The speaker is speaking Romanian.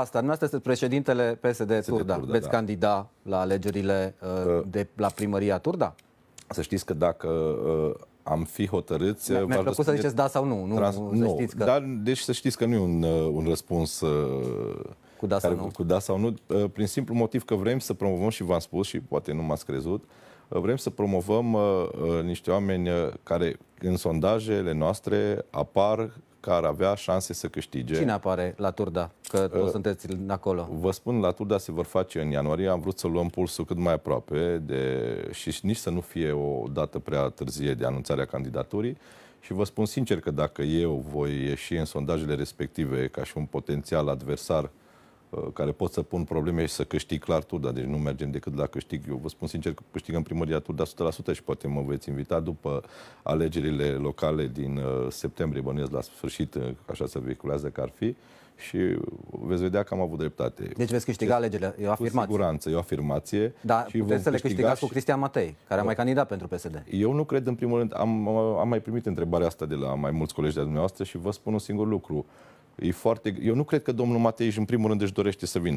Asta, nu dumneavoastră sunt președintele PSD Turda. Turda Veți da. candida la alegerile uh, uh, de la primăria Turda? Să știți că dacă uh, am fi hotărâți... Mi-a uh, plăcut răspunde... să ziceți da sau nu. nu, trans... nu să știți că... dar, deci să știți că nu e un, uh, un răspuns... Uh, cu da, care, sau nu. cu da sau nu, prin simplu motiv că vrem să promovăm și v-am spus și poate nu m-ați crezut, vrem să promovăm uh, niște oameni care în sondajele noastre apar că ar avea șanse să câștige. Cine apare la Turda? Că ă, toți sunteți acolo. Vă spun, la Turda se vor face în ianuarie. Am vrut să luăm pulsul cât mai aproape de, și nici să nu fie o dată prea târzie de anunțarea candidaturii. Și vă spun sincer că dacă eu voi ieși în sondajele respective ca și un potențial adversar uh, Uh, care pot să pun probleme și să câștig clar Turda, deci nu mergem decât la câștig. Eu vă spun sincer că câștigăm primăria Turda 100% și poate mă veți invita după alegerile locale din uh, septembrie, bănuiesc la sfârșit, uh, așa se vehiculează că ar fi, și veți vedea că am avut dreptate. Deci veți câștiga deci, alegerile, e o afirmație. Cu siguranță, e o afirmație. Dar și puteți să le câștigați și... cu Cristian Matei, care a mai da. candidat pentru PSD. Eu nu cred, în primul rând, am, am mai primit întrebarea asta de la mai mulți colegi de dumneavoastră și vă spun un singur lucru. E foarte... Eu nu cred că domnul Matei, în primul rând, își dorește să vină